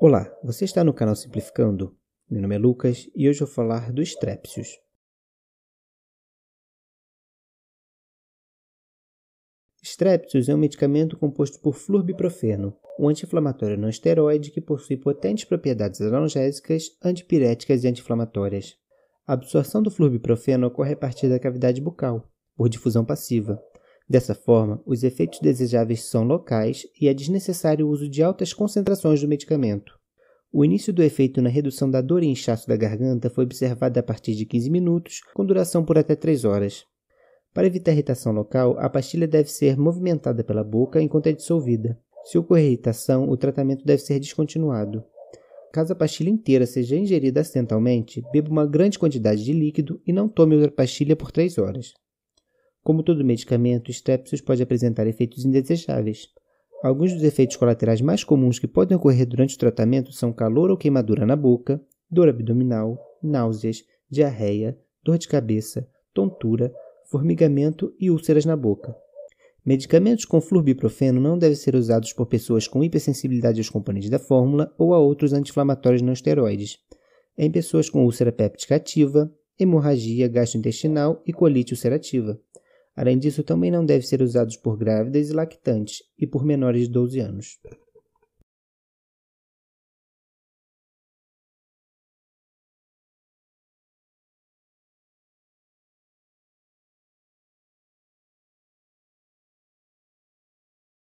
Olá, você está no canal Simplificando? Meu nome é Lucas e hoje eu vou falar dos trépsios. Strepsils é um medicamento composto por flurbiprofeno, um anti-inflamatório não esteroide que possui potentes propriedades analgésicas, antipiréticas e anti-inflamatórias. A absorção do flurbiprofeno ocorre a partir da cavidade bucal, por difusão passiva, Dessa forma, os efeitos desejáveis são locais e é desnecessário o uso de altas concentrações do medicamento. O início do efeito na redução da dor e inchaço da garganta foi observado a partir de 15 minutos, com duração por até 3 horas. Para evitar irritação local, a pastilha deve ser movimentada pela boca enquanto é dissolvida. Se ocorrer irritação, o tratamento deve ser descontinuado. Caso a pastilha inteira seja ingerida acidentalmente, beba uma grande quantidade de líquido e não tome outra pastilha por 3 horas. Como todo medicamento, Strepsils pode apresentar efeitos indesejáveis. Alguns dos efeitos colaterais mais comuns que podem ocorrer durante o tratamento são calor ou queimadura na boca, dor abdominal, náuseas, diarreia, dor de cabeça, tontura, formigamento e úlceras na boca. Medicamentos com flurbiprofeno não devem ser usados por pessoas com hipersensibilidade aos componentes da fórmula ou a outros anti-inflamatórios não esteroides, em pessoas com úlcera péptica ativa, hemorragia gastrointestinal e colite ulcerativa. Além disso, também não devem ser usados por grávidas e lactantes e por menores de 12 anos.